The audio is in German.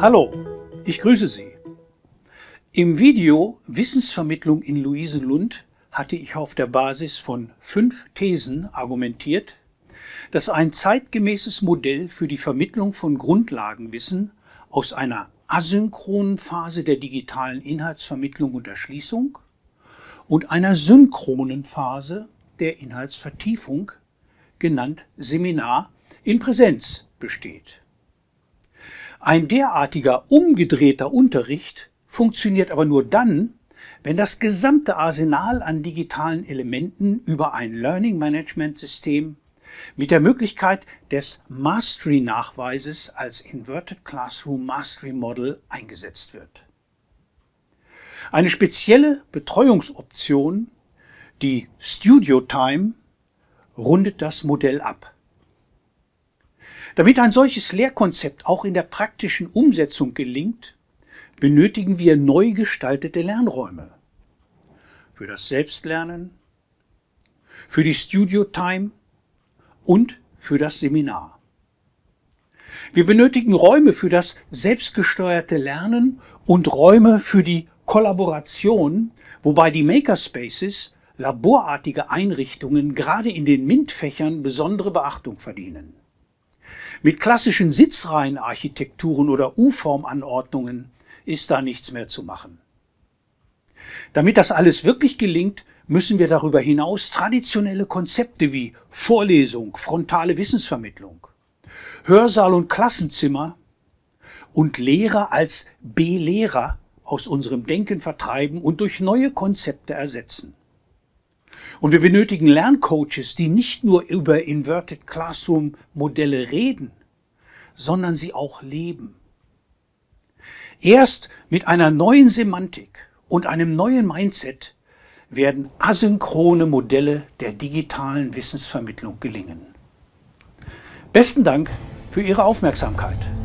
Hallo, ich grüße Sie. Im Video Wissensvermittlung in Luisenlund hatte ich auf der Basis von fünf Thesen argumentiert, dass ein zeitgemäßes Modell für die Vermittlung von Grundlagenwissen aus einer asynchronen Phase der digitalen Inhaltsvermittlung und Erschließung und einer synchronen Phase der Inhaltsvertiefung, genannt Seminar, in Präsenz besteht. Ein derartiger umgedrehter Unterricht funktioniert aber nur dann, wenn das gesamte Arsenal an digitalen Elementen über ein Learning Management System mit der Möglichkeit des Mastery-Nachweises als Inverted Classroom Mastery Model eingesetzt wird. Eine spezielle Betreuungsoption, die Studio Time, rundet das Modell ab. Damit ein solches Lehrkonzept auch in der praktischen Umsetzung gelingt, benötigen wir neu gestaltete Lernräume. Für das Selbstlernen, für die Studio Time und für das Seminar. Wir benötigen Räume für das selbstgesteuerte Lernen und Räume für die Kollaboration, wobei die Makerspaces, laborartige Einrichtungen, gerade in den MINT-Fächern besondere Beachtung verdienen. Mit klassischen Sitzreihenarchitekturen oder U-Form-Anordnungen ist da nichts mehr zu machen. Damit das alles wirklich gelingt, müssen wir darüber hinaus traditionelle Konzepte wie Vorlesung, frontale Wissensvermittlung, Hörsaal und Klassenzimmer und Lehrer als B-Lehrer aus unserem Denken vertreiben und durch neue Konzepte ersetzen. Und wir benötigen Lerncoaches, die nicht nur über Inverted Classroom Modelle reden, sondern sie auch leben. Erst mit einer neuen Semantik und einem neuen Mindset werden asynchrone Modelle der digitalen Wissensvermittlung gelingen. Besten Dank für Ihre Aufmerksamkeit.